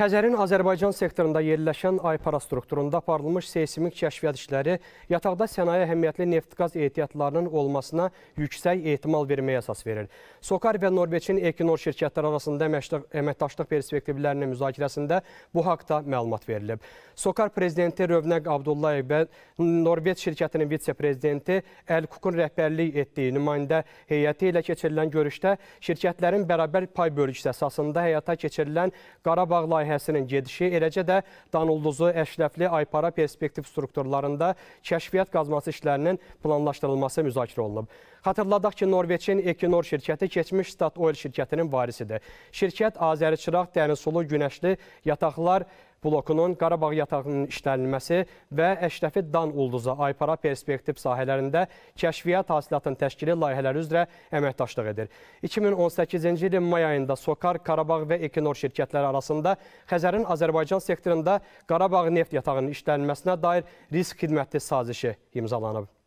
Xəzərin Azərbaycan sektorunda yerləşən Aypara strukturunda aparılmış seismik kəşfiyyat işləri yataqda sənaye əhəmiyyətli neft-qaz ehtiyatlarının olmasına yüksək ehtimal verməyə əsas verir. Sokar və Norveçin Ekinor şirkətləri arasında əməkdaşlıq perspektivlərinin müzakirəsində bu haqda məlumat verilib. Sokar prezidenti Rövnəq Abdullayev və Norveç şirkətinin vitse-prezidenti Əl Kukun rəhbərlik etdiyi nümayəndə heyəti ilə keçirilən görüşdə şirkətlərin bərabər pay bölgüsü əsasında həyata keçirilən Qarabağ layihə layihəsinin gedişi, eləcə də Danulduzu, Əşrəfli, Aypara perspektiv strukturlarında kəşfiyyat qazması işlərinin planlaşdırılması müzakirə olunub. Xatırladaq ki, Norveçin Ekinor şirkəti keçmiş Stat Oil şirkətinin varisidir. Şirkət Azəri Çıraq, Dənizsulu, Günəşli, Yataqlar, Əşrəfli, blokunun Qarabağ yatağının işlənilməsi və Əşrəfi Dan ulduza Aypara perspektiv sahələrində kəşfiyyat hasilatının təşkili layihələri üzrə əməkdaşlıq edir. 2018-ci ilin may ayında Sokar, Qarabağ və Ekinor şirkətləri arasında Xəzərin Azərbaycan sektorunda Qarabağ neft yatağının işlənilməsinə dair risk xidməti sazişi imzalanıb.